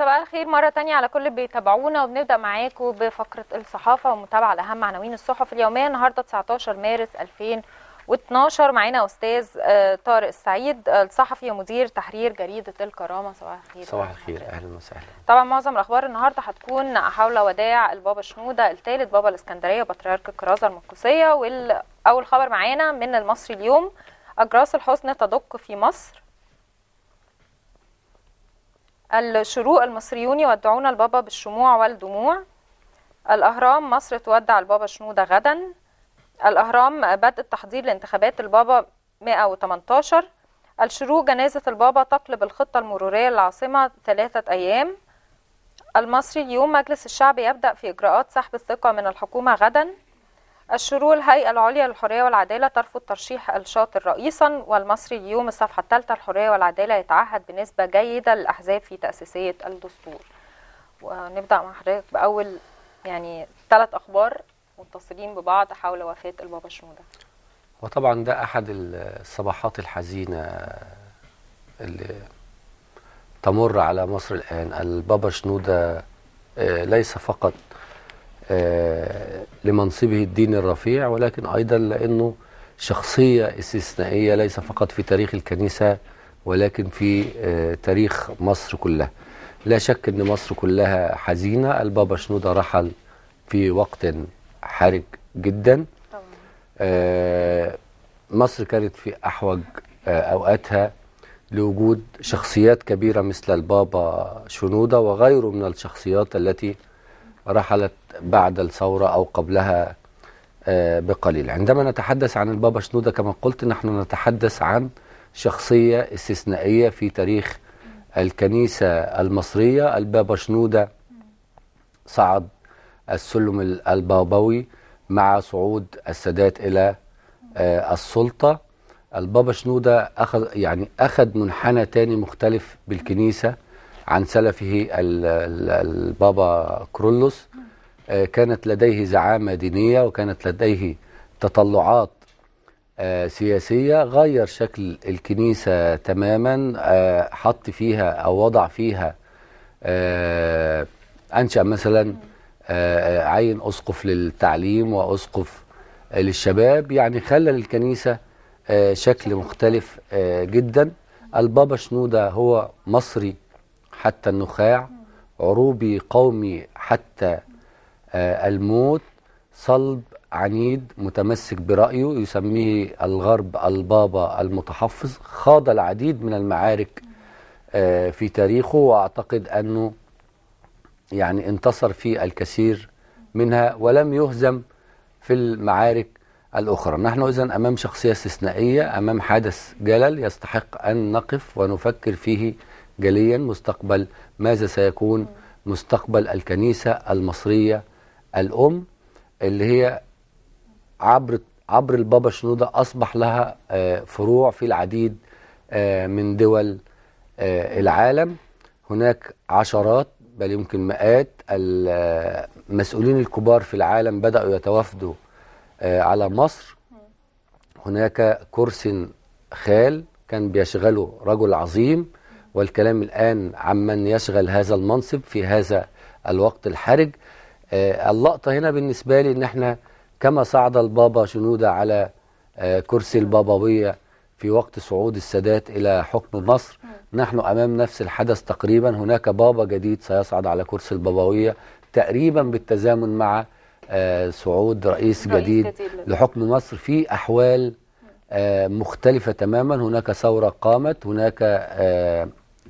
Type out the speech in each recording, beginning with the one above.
مساء الخير مرة تانية على كل بيتابعونا وبنبدأ معاكم بفقرة الصحافة ومتابعة لأهم عناوين الصحف اليومية النهاردة 19 مارس 2012 معانا أستاذ آه، طارق السعيد آه، الصحفي ومدير تحرير جريدة الكرامة صباح الخير صباح الخير أهلا وسهلا طبعا معظم الأخبار النهاردة هتكون حول وداع البابا شنودة الثالث بابا الإسكندرية وبطريرك الكرازة المقدسية وأول خبر معانا من المصري اليوم أجراس الحزن تدق في مصر الشروق المصريون يودعون البابا بالشموع والدموع الأهرام مصر تودع البابا شنودة غدا الأهرام بدء التحضير لانتخابات البابا 118 الشروق جنازة البابا تقلب الخطة المرورية للعاصمة ثلاثة أيام المصري اليوم مجلس الشعب يبدأ في إجراءات سحب الثقة من الحكومة غدا الشروع الهيئة العليا للحرية والعدالة ترفض ترشيح الشاطر رئيسا والمصري اليوم الصفحة الثالثة الحرية والعدالة يتعهد بنسبة جيدة للأحزاب في تأسيسية الدستور ونبدأ مع حضرتك بأول يعني ثلاث أخبار متصلين ببعض حول وفاة البابا شنودة وطبعا ده أحد الصباحات الحزينة اللي تمر على مصر الآن البابا شنودة آه، ليس فقط آه، لمنصبه الديني الرفيع ولكن أيضا لأنه شخصية استثنائية ليس فقط في تاريخ الكنيسة ولكن في آه، تاريخ مصر كلها لا شك أن مصر كلها حزينة البابا شنودة رحل في وقت حرج جدا آه، مصر كانت في أحوج أوقاتها لوجود شخصيات كبيرة مثل البابا شنودة وغيره من الشخصيات التي رحلت بعد الثورة أو قبلها آه، بقليل عندما نتحدث عن البابا شنودة كما قلت نحن نتحدث عن شخصية استثنائية في تاريخ الكنيسة المصرية البابا شنودة صعد السلم البابوي مع صعود السادات إلى آه، السلطة البابا شنودة أخذ يعني أخذ منحنى تاني مختلف بالكنيسة عن سلفه البابا كرولوس آه، كانت لديه زعامة دينية وكانت لديه تطلعات آه، سياسية غير شكل الكنيسة تماما آه، حط فيها أو وضع فيها أنشأ مثلا عين أسقف للتعليم وأسقف للشباب يعني خلى للكنيسة شكل مختلف جدا البابا شنودة هو مصري حتى النخاع عروبي قومي حتى آه، الموت صلب عنيد متمسك برأيه يسميه الغرب البابا المتحفظ خاض العديد من المعارك آه، في تاريخه وأعتقد أنه يعني انتصر في الكثير منها ولم يهزم في المعارك الأخرى نحن إذا أمام شخصية استثنائية أمام حدث جلل يستحق أن نقف ونفكر فيه جليا مستقبل ماذا سيكون مستقبل الكنيسة المصرية الأم اللي هي عبر عبر البابا شنودة أصبح لها آه، فروع في العديد آه، من دول آه، العالم هناك عشرات بل يمكن مئات المسؤولين الكبار في العالم بدأوا يتوافدوا على مصر هناك كرسي خال كان بيشغله رجل عظيم والكلام الآن عمن يشغل هذا المنصب في هذا الوقت الحرج آه، اللقطة هنا بالنسبة لي إن احنا كما صعد البابا شنودة على آه، كرسي البابوية في وقت صعود السادات إلى حكم مصر نحن أمام نفس الحدث تقريبا هناك بابا جديد سيصعد على كرسي البابوية تقريبا بالتزامن مع آه، صعود رئيس, رئيس جديد لحكم مصر في أحوال مختلفة تماما هناك ثورة قامت هناك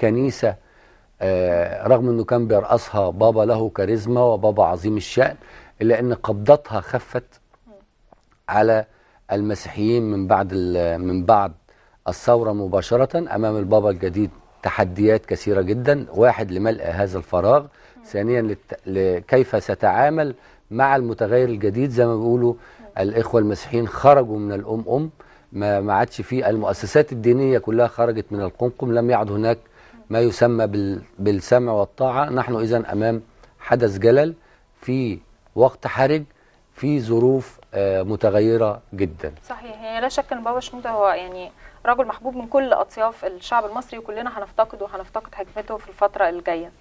كنيسة آه، رغم أنه كان بيرأسها بابا له كاريزما وبابا عظيم الشأن إلا أن قبضتها خفت على المسيحيين من بعد من بعد الثورة مباشرة أمام البابا الجديد تحديات كثيرة جدا واحد لملء هذا الفراغ ثانيا لكيف ستعامل مع المتغير الجديد زي ما بيقولوا الإخوة المسيحيين خرجوا من الأم أم ما عادش في المؤسسات الدينية كلها خرجت من القمقم لم يعد هناك ما يسمى بالسمع والطاعة نحن إذا أمام حدث جلل في وقت حرج في ظروف آه، متغيرة جدا صحيح يعني لا شك أن بابا شنودة هو يعني رجل محبوب من كل أطياف الشعب المصري وكلنا هنفتقده وهنفتقد حكمته في الفترة الجاية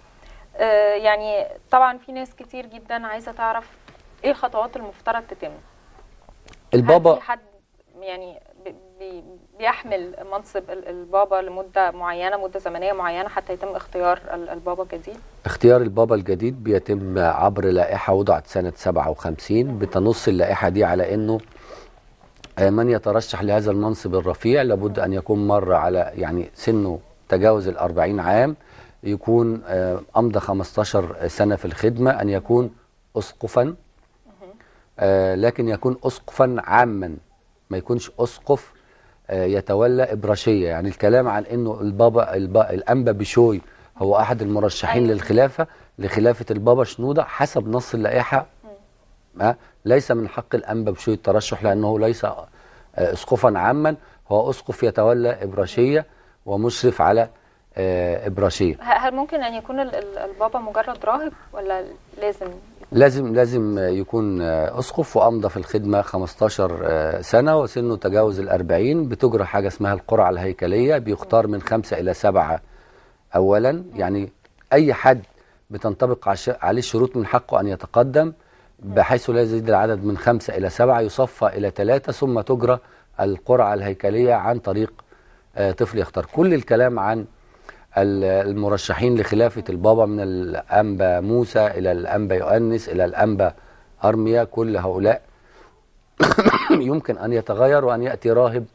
آه، يعني طبعا في ناس كتير جدا عايزة تعرف إيه الخطوات المفترض تتم البابا حد يعني بيحمل منصب البابا لمده معينه مده زمنيه معينه حتى يتم اختيار البابا الجديد اختيار البابا الجديد بيتم عبر لائحه وضعت سنه 57 بتنص اللائحه دي على انه آه، من يترشح لهذا المنصب الرفيع لابد ان يكون مر على يعني سنه تجاوز ال 40 عام يكون آه، امضى 15 سنه في الخدمه ان يكون اسقفا آه، لكن يكون اسقفا عاما ما يكونش اسقف آه، يتولى إبراشية يعني الكلام عن أنه البابا, الب... الأنبا بشوي هو أحد المرشحين أيوة. للخلافة لخلافة البابا شنودة حسب نص اللائحة ما آه، ليس من حق الأنبا بشوي الترشح لأنه ليس آه، أسقفا عاما هو أسقف يتولى إبراشية ومشرف على إبراشية هل ممكن أن يكون البابا مجرد راهب ولا لازم لازم لازم يكون اسقف وامضى في الخدمه 15 آه، سنه وسنه تجاوز ال 40 بتجرى حاجه اسمها القرعه الهيكليه بيختار من خمسه الى سبعه اولا يعني اي حد بتنطبق عليه الشروط من حقه ان يتقدم بحيث لا يزيد العدد من خمسه الى سبعه يصفى الى ثلاثه ثم تجرى القرعه الهيكليه عن طريق آه، طفل يختار كل الكلام عن المرشحين لخلافة البابا من الأنبا موسى إلى الأنبا يؤنس إلى الأنبا أرميا كل هؤلاء يمكن أن يتغير وأن يأتي راهب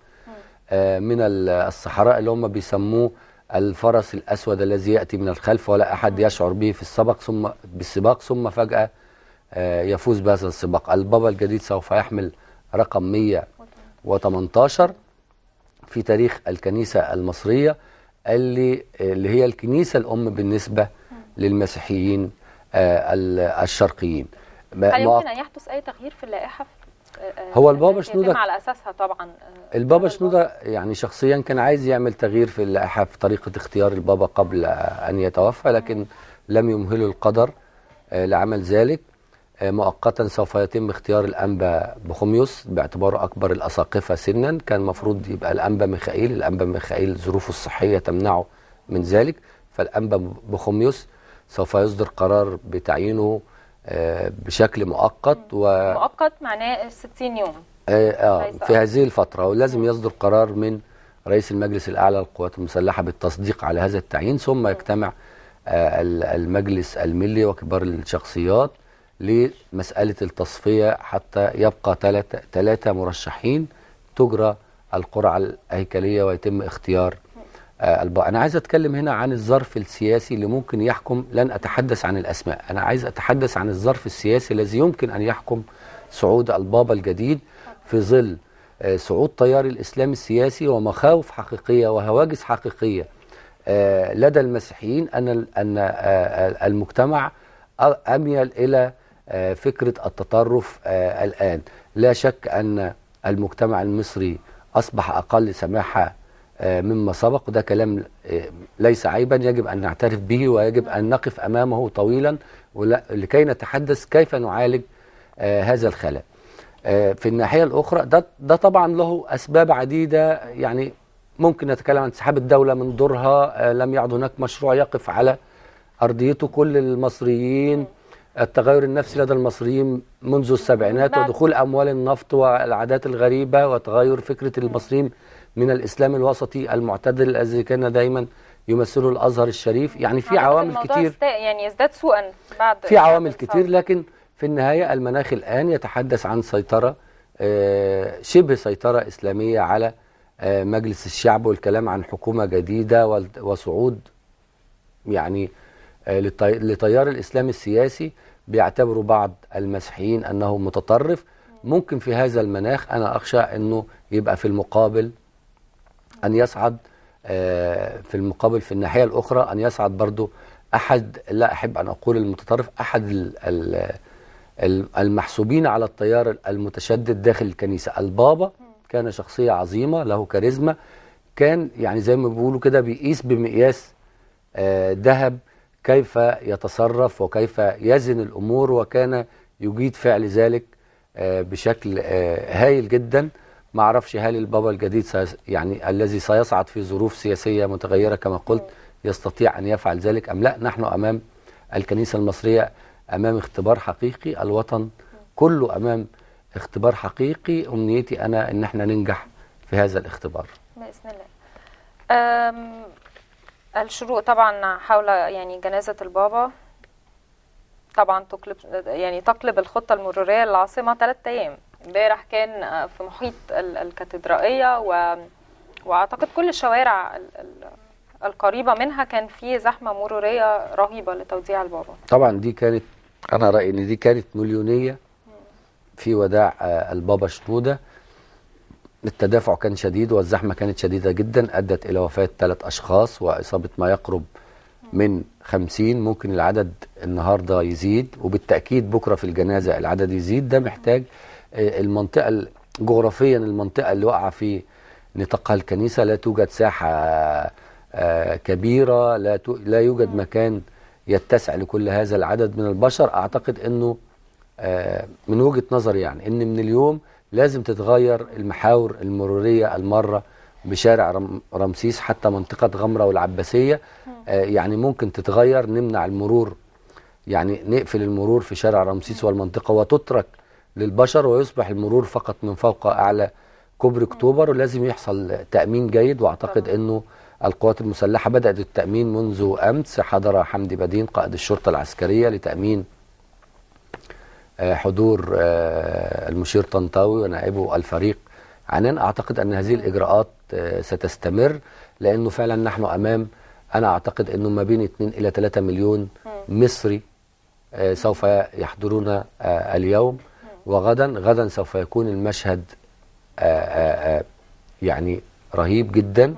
آه، من الصحراء اللي هم بيسموه الفرس الأسود الذي يأتي من الخلف ولا أحد يشعر به في السبق ثم بالسباق ثم فجأة آه، يفوز بهذا السباق البابا الجديد سوف يحمل رقم 118 في تاريخ الكنيسة المصرية قال لي آه، اللي هي الكنيسة الأم بالنسبة للمسيحيين آه، الشرقيين هل يمكن أن يحدث أي تغيير في اللائحة آه، هو البابا شنودة على أساسها طبعا البابا شنودة يعني شخصيا كان عايز يعمل تغيير في اللائحة في طريقة اختيار البابا قبل أن يتوفى لكن لم يمهله القدر لعمل ذلك آه، مؤقتا سوف يتم اختيار الأنبا بخوميوس باعتباره أكبر الأساقفة سنا كان المفروض يبقى الأنبا ميخائيل الأنبا ميخائيل ظروفه الصحية تمنعه من ذلك فالأنبا بخوميوس سوف يصدر قرار بتعيينه آه، بشكل مؤقت و مؤقت معناه 60 يوم آه, آه، في هذه الفترة ولازم يصدر قرار من رئيس المجلس الأعلى للقوات المسلحة بالتصديق على هذا التعيين ثم يجتمع المجلس الملي وكبار الشخصيات لمسألة التصفية حتى يبقى ثلاثة مرشحين تجرى القرعة الهيكلية ويتم اختيار آه، الباء أنا عايز أتكلم هنا عن الظرف السياسي اللي ممكن يحكم لن أتحدث عن الأسماء أنا عايز أتحدث عن الظرف السياسي الذي يمكن أن يحكم صعود البابا الجديد في ظل آه، صعود تيار الإسلام السياسي ومخاوف حقيقية وهواجس حقيقية آه، لدى المسيحيين أن أن المجتمع أميل إلى آه، فكرة التطرف آه، الآن لا شك أن المجتمع المصري أصبح أقل سماحة آه، مما سبق وده كلام ليس عيبا يجب أن نعترف به ويجب أن نقف أمامه طويلا لكي نتحدث كيف نعالج هذا الخلل في الناحية الأخرى ده, ده طبعا له أسباب عديدة يعني ممكن نتكلم عن انسحاب الدولة من دورها لم يعد هناك مشروع يقف على أرضيته كل المصريين التغير النفسي لدى المصريين منذ السبعينات ودخول أموال النفط والعادات الغريبة وتغير فكرة المصريين من الإسلام الوسطي المعتدل الذي كان دايما يمثله الأزهر الشريف يعني في عوامل كتير يعني يزداد سوءا بعد في عوامل كتير لكن في النهاية المناخ الآن يتحدث عن سيطرة آه، شبه سيطرة إسلامية على آه، مجلس الشعب والكلام عن حكومة جديدة وصعود يعني آه، لتيار الإسلام السياسي بيعتبروا بعض المسيحيين أنه متطرف ممكن في هذا المناخ أنا أخشى أنه يبقى في المقابل أن يصعد آه، في المقابل في الناحية الأخرى أن يصعد برضو أحد لا أحب أن أقول المتطرف أحد المحسوبين على التيار المتشدد داخل الكنيسة البابا كان شخصية عظيمة له كاريزما كان يعني زي ما بيقولوا كده بيقيس بمقياس آه، ذهب آه كيف يتصرف وكيف يزن الأمور وكان يجيد فعل ذلك آه، بشكل آه، هايل جدا ما اعرفش هل البابا الجديد يعني الذي سيصعد في ظروف سياسية متغيرة كما قلت يستطيع أن يفعل ذلك أم لا نحن أمام الكنيسة المصرية أمام اختبار حقيقي الوطن كله أمام اختبار حقيقي أمنيتي أنا أن احنا ننجح في هذا الاختبار بإذن الله الشروق طبعا حول يعني جنازة البابا طبعا تقلب يعني تقلب الخطة المرورية للعاصمة ثلاث أيام امبارح كان في محيط الكاتدرائية و... وأعتقد كل الشوارع القريبة منها كان في زحمة مرورية رهيبة لتوديع البابا طبعا دي كانت أنا رأيي إن دي كانت مليونية في وداع آه، البابا شنودة التدافع كان شديد والزحمة كانت شديدة جدا أدت إلى وفاة ثلاث أشخاص وإصابة ما يقرب من 50 ممكن العدد النهاردة يزيد وبالتأكيد بكرة في الجنازة العدد يزيد ده محتاج آه، المنطقة جغرافيا المنطقة اللي وقع في نطاقها الكنيسة لا توجد ساحة آه، كبيرة لا, لا يوجد مكان يتسع لكل هذا العدد من البشر أعتقد أنه آه، من وجهة نظري يعني أن من اليوم لازم تتغير المحاور المرورية المرة بشارع رمسيس حتى منطقة غمرة والعباسية آه، يعني ممكن تتغير نمنع المرور يعني نقفل المرور في شارع رمسيس والمنطقة وتترك للبشر ويصبح المرور فقط من فوق أعلى كوبري اكتوبر ولازم يحصل تأمين جيد وأعتقد أنه القوات المسلحة بدأت التأمين منذ أمس حضر حمدي بدين قائد الشرطة العسكرية لتأمين آه، حضور آه، المشير طنطاوي ونائبه الفريق عنان أعتقد أن هذه الإجراءات آه، ستستمر لأنه فعلا نحن أمام أنا أعتقد أنه ما بين 2 إلى 3 مليون مصري سوف يحضرون اليوم وغدا غدا سوف يكون المشهد يعني رهيب جدا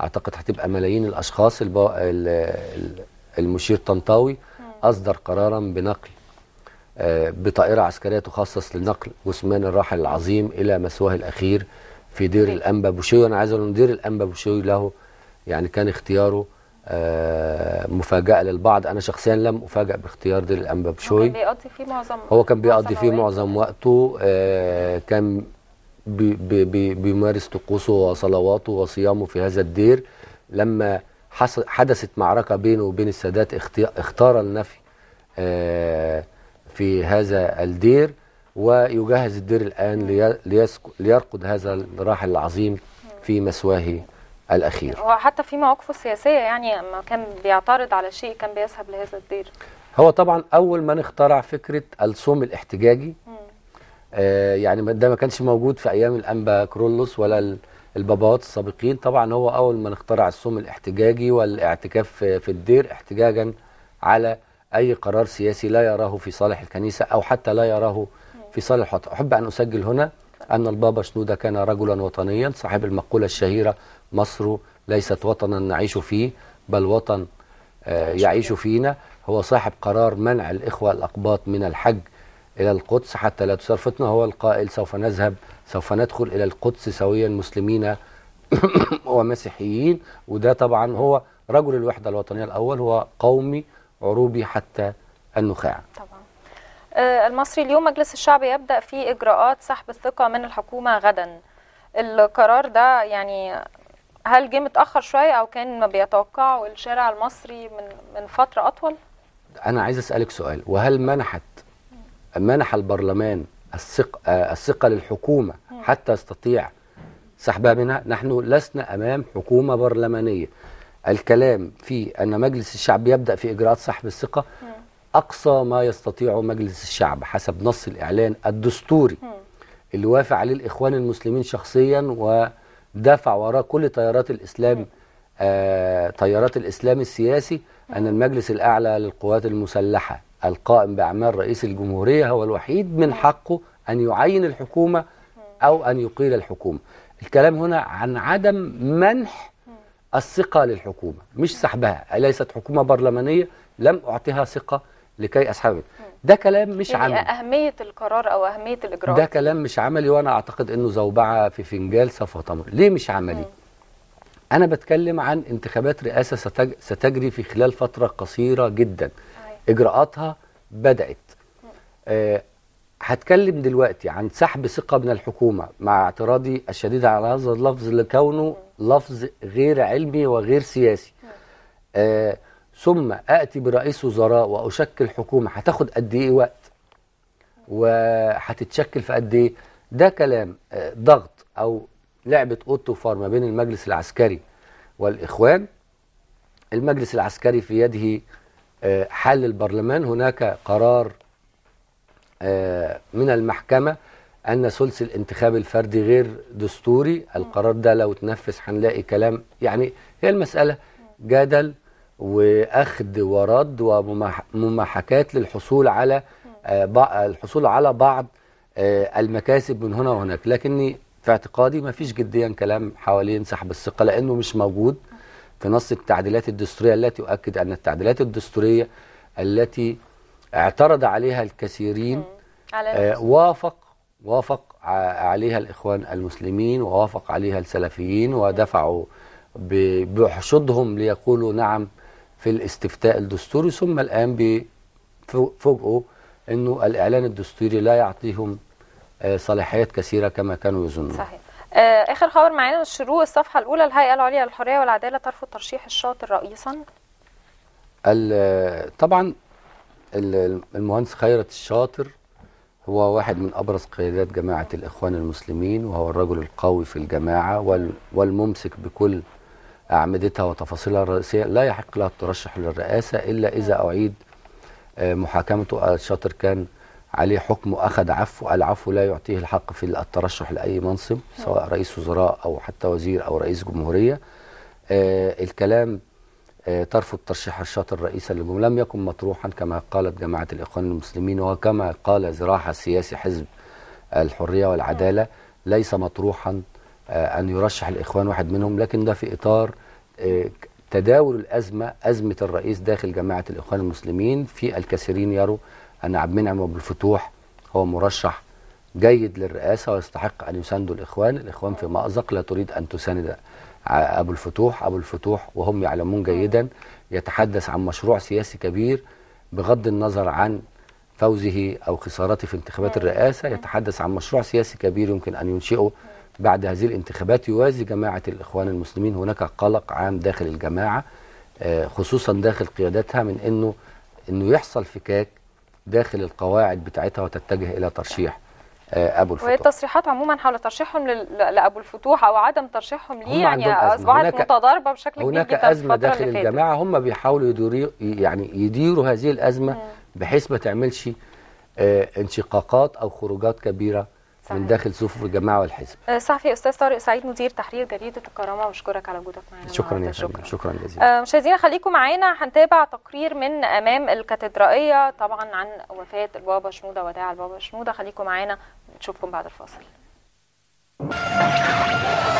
أعتقد هتبقى ملايين الأشخاص المشير طنطاوي أصدر قرارا بنقل بطائرة عسكرية تخصص لنقل جثمان الراحل العظيم إلى مثواه الأخير في دير الأنبا بوشوي وأنا عايز أقول دير الأنبا بوشوي له يعني كان اختياره آه، مفاجأة للبعض أنا شخصيا لم أفاجأ باختيار دير الأنبا بوشوي هو كان بيقضي فيه معظم هو كان بيقضي فيه معظم وقته آه، كان بي بي بيمارس طقوسه وصلواته وصيامه في هذا الدير لما حدثت معركة بينه وبين السادات اختار النفي آه في هذا الدير ويجهز الدير الآن ليرقد هذا الراحل العظيم في مسواه الأخير وحتى في مواقفه السياسية يعني ما كان بيعترض على شيء كان بيذهب لهذا الدير هو طبعا أول من اخترع فكرة الصوم الاحتجاجي آه يعني ده ما كانش موجود في أيام الأنبا كرولوس ولا الباباوات السابقين طبعا هو أول من اخترع الصوم الاحتجاجي والاعتكاف في الدير احتجاجا على أي قرار سياسي لا يراه في صالح الكنيسة أو حتى لا يراه في صالح الوطن أحب أن أسجل هنا أن البابا شنودة كان رجلا وطنيا صاحب المقولة الشهيرة مصر ليست وطنا نعيش فيه بل وطن آه، يعيش فينا هو صاحب قرار منع الإخوة الأقباط من الحج إلى القدس حتى لا تثار فتنة هو القائل سوف نذهب سوف ندخل إلى القدس سويا مسلمين ومسيحيين وده طبعا هو رجل الوحدة الوطنية الأول هو قومي عروبي حتى النخاع طبعا آه، المصري اليوم مجلس الشعب يبدأ في إجراءات سحب الثقة من الحكومة غدا القرار ده يعني هل جه متأخر شوية أو كان ما بيتوقعه الشارع المصري من من فترة أطول؟ أنا عايز أسألك سؤال وهل منحت منح البرلمان الثقة الثقة للحكومة حتى يستطيع سحبها منها؟ نحن لسنا أمام حكومة برلمانية الكلام في أن مجلس الشعب يبدأ في إجراءات سحب الثقة أقصى ما يستطيعه مجلس الشعب حسب نص الإعلان الدستوري اللي وافع عليه الإخوان المسلمين شخصيا ودافع وراه كل تيارات الإسلام آه تيارات الإسلام السياسي أن المجلس الأعلى للقوات المسلحة القائم بأعمال رئيس الجمهورية هو الوحيد من حقه أن يعين الحكومة أو أن يقيل الحكومة الكلام هنا عن عدم منح الثقة للحكومة مش سحبها ليست حكومة برلمانية لم أعطيها ثقة لكي أسحبها ده كلام مش يعني عملي أهمية القرار أو أهمية الإجراء ده كلام مش عملي وأنا أعتقد أنه زوبعة في فنجال صفا تمر ليه مش عملي؟ مم. أنا بتكلم عن انتخابات رئاسة ستج... ستجري في خلال فترة قصيرة جدا مم. أيوة. إجراءاتها بدأت آه، هتكلم دلوقتي عن سحب ثقة من الحكومة مع اعتراضي الشديد على هذا اللفظ لكونه لفظ غير علمي وغير سياسي آه ثم أأتي برئيس وزراء وأشكل حكومة هتاخد قد إيه وقت وهتتشكل في قد إيه ده كلام آه ضغط أو لعبة أوتو فار ما بين المجلس العسكري والإخوان المجلس العسكري في يده آه، حل البرلمان هناك قرار آه، من المحكمة أن ثلث الانتخاب الفردي غير دستوري القرار ده لو اتنفذ هنلاقي كلام يعني هي المسألة جدل واخذ ورد ومماحكات للحصول على آه، الحصول على بعض آه، المكاسب من هنا وهناك لكني في اعتقادي ما فيش جديا كلام حوالين سحب الثقه لانه مش موجود في نص التعديلات الدستوريه التي اؤكد ان التعديلات الدستوريه التي اعترض عليها الكثيرين على آه، وافق وافق عليها الإخوان المسلمين ووافق عليها السلفيين ودفعوا بحشدهم ليقولوا نعم في الاستفتاء الدستوري ثم الآن بفوجئوا أنه الإعلان الدستوري لا يعطيهم آه، صلاحيات كثيرة كما كانوا يظنون صحيح آه، آخر خبر معانا الشروق الصفحة الأولى الهيئة العليا للحرية والعدالة ترفض ترشيح الشاطر رئيسا طبعا المهندس خيرت الشاطر هو واحد من أبرز قيادات جماعة الإخوان المسلمين وهو الرجل القوي في الجماعة والممسك بكل أعمدتها وتفاصيلها الرئيسية لا يحق لها الترشح للرئاسة إلا إذا أعيد آه، محاكمته الشاطر كان عليه حكم أخذ عفو العفو لا يعطيه الحق في الترشح لأي منصب سواء رئيس وزراء أو حتى وزير أو رئيس جمهورية آه، الكلام ترفض ترشيح الشاطر رئيسا للجمهورية لم يكن مطروحا كما قالت جماعة الإخوان المسلمين وكما قال زراعة السياسي حزب الحرية والعدالة ليس مطروحا آه، أن يرشح الإخوان واحد منهم لكن ده في إطار آه، تداول الأزمة أزمة الرئيس داخل جماعة الإخوان المسلمين في الكثيرين يروا أن عبد المنعم أبو الفتوح هو مرشح جيد للرئاسة ويستحق أن يساندوا الإخوان الإخوان في مأزق لا تريد أن تساند ابو الفتوح ابو الفتوح وهم يعلمون جيدا يتحدث عن مشروع سياسي كبير بغض النظر عن فوزه او خسارته في انتخابات الرئاسه يتحدث عن مشروع سياسي كبير يمكن ان ينشئه بعد هذه الانتخابات يوازي جماعه الاخوان المسلمين هناك قلق عام داخل الجماعه آه، خصوصا داخل قيادتها من انه انه يحصل فكاك داخل القواعد بتاعتها وتتجه الى ترشيح آه، ابو الفتوح التصريحات عموما حول ترشيحهم لابو الفتوح او عدم ترشيحهم ليه يعني اصبحت متضاربه بشكل كبير هناك ازمه داخل الجماعه هم بيحاولوا يدوري يعني يديروا هذه الازمه بحيث ما تعملش آه، انشقاقات او خروجات كبيره صحيح. من داخل صفوف الجماعه والحزب. آه، صحفي استاذ طارق سعيد مدير تحرير جريده الكرامه واشكرك على وجودك معانا شكرا يا شكرا شكرا جزيلا. آه، مشاهدينا خليكم معانا هنتابع تقرير من امام الكاتدرائيه طبعا عن وفاه البابا شنوده وداع البابا شنوده خليكم معانا نشوفكم بعد الفاصل.